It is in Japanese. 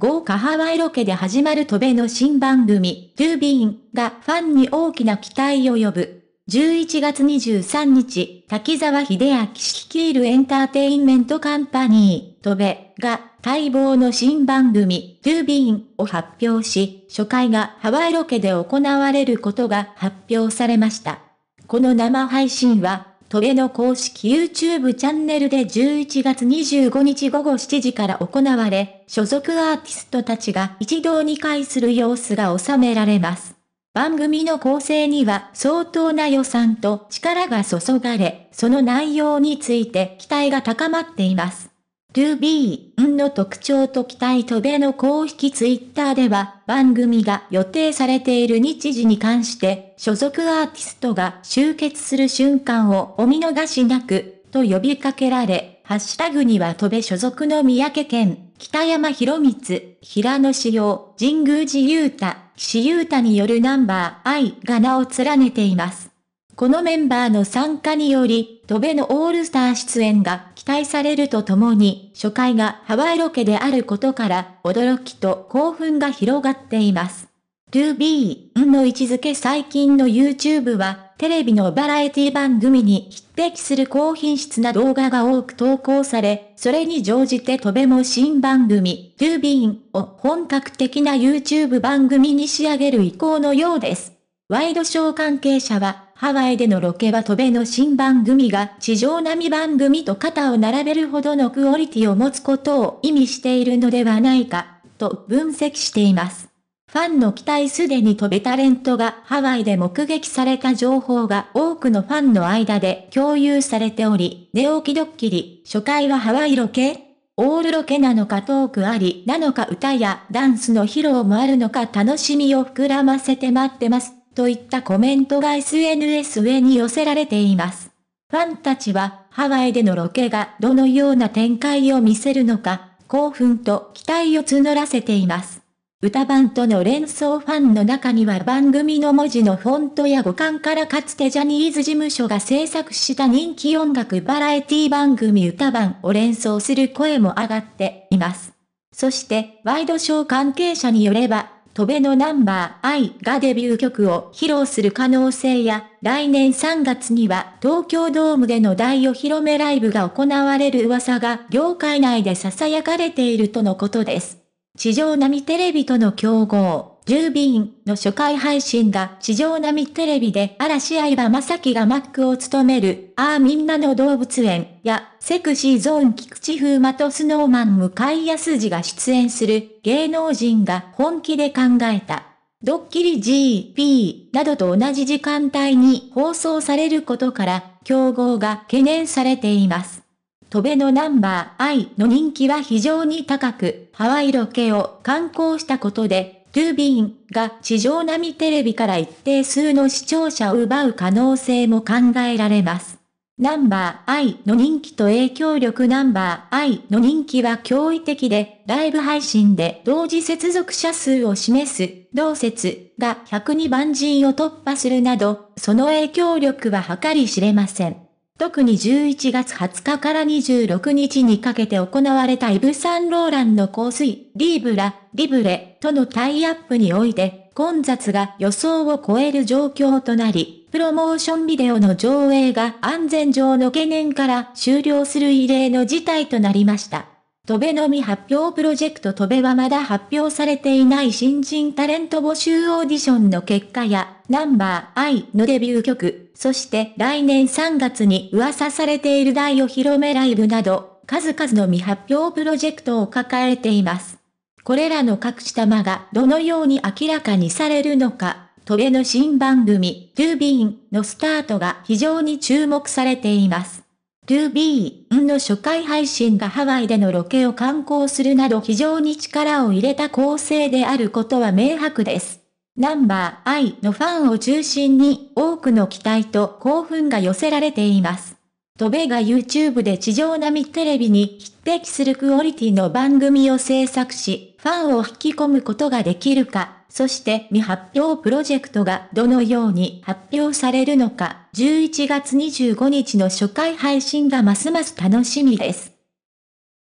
豪華ハワイロケで始まるトベの新番組、トゥービーンがファンに大きな期待を呼ぶ。11月23日、滝沢秀明率いるエンターテインメントカンパニー、トベが待望の新番組、トゥービーンを発表し、初回がハワイロケで行われることが発表されました。この生配信はトゲの公式 YouTube チャンネルで11月25日午後7時から行われ、所属アーティストたちが一堂に会する様子が収められます。番組の構成には相当な予算と力が注がれ、その内容について期待が高まっています。2B、運の特徴と期待とべの公式ツイッターでは、番組が予定されている日時に関して、所属アーティストが集結する瞬間をお見逃しなく、と呼びかけられ、ハッシュタグには戸部所属の三宅県、北山博光、平野志陽、神宮寺裕太、岸優太によるナンバー I が名を連ねています。このメンバーの参加により、戸部のオールスター出演が待されるとともに、初回がハワイロケであることから、驚きと興奮が広がっています。2B の位置づけ最近の YouTube は、テレビのバラエティ番組に匹敵する高品質な動画が多く投稿され、それに乗じてとべも新番組、2B を本格的な YouTube 番組に仕上げる意向のようです。ワイドショー関係者は、ハワイでのロケは飛べの新番組が地上波番組と肩を並べるほどのクオリティを持つことを意味しているのではないか、と分析しています。ファンの期待すでに飛べタレントがハワイで目撃された情報が多くのファンの間で共有されており、寝起きドッキリ、初回はハワイロケオールロケなのかトークありなのか歌やダンスの披露もあるのか楽しみを膨らませて待ってます。といったコメントが SNS 上に寄せられています。ファンたちは、ハワイでのロケがどのような展開を見せるのか、興奮と期待を募らせています。歌版との連想ファンの中には番組の文字のフォントや語感からかつてジャニーズ事務所が制作した人気音楽バラエティ番組歌版を連想する声も上がっています。そして、ワイドショー関係者によれば、戸辺のナンバー I がデビュー曲を披露する可能性や、来年3月には東京ドームでの大お披露目ライブが行われる噂が業界内で囁かれているとのことです。地上波テレビとの競合。ュービーンの初回配信が地上並みテレビで嵐相葉正樹がマックを務める、ああみんなの動物園や、セクシーゾーン菊池風磨とスノーマン向井康二が出演する芸能人が本気で考えた。ドッキリ GP などと同じ時間帯に放送されることから、競合が懸念されています。飛べのナンバー I の人気は非常に高く、ハワイロケを観光したことでトゥービーンが地上波テレビから一定数の視聴者を奪う可能性も考えられます。ナンバー I の人気と影響力ナンバー I の人気は驚異的で、ライブ配信で同時接続者数を示す、同説が102万人を突破するなど、その影響力は計り知れません。特に11月20日から26日にかけて行われたイブ・サンローランの香水、リーブラ、リブレとのタイアップにおいて、混雑が予想を超える状況となり、プロモーションビデオの上映が安全上の懸念から終了する異例の事態となりました。戸辺のみ発表プロジェクト戸辺はまだ発表されていない新人タレント募集オーディションの結果や、ナンバー I のデビュー曲、そして来年3月に噂されている大お披露目ライブなど、数々の未発表プロジェクトを抱えています。これらの隠し玉がどのように明らかにされるのか、戸辺の新番組、トゥービーンのスタートが非常に注目されています。r ビ b の初回配信がハワイでのロケを観光するなど非常に力を入れた構成であることは明白です。ナンバー I のファンを中心に多くの期待と興奮が寄せられています。トベが YouTube で地上並みテレビに匹敵するクオリティの番組を制作し、ファンを引き込むことができるかそして未発表プロジェクトがどのように発表されるのか、11月25日の初回配信がますます楽しみです。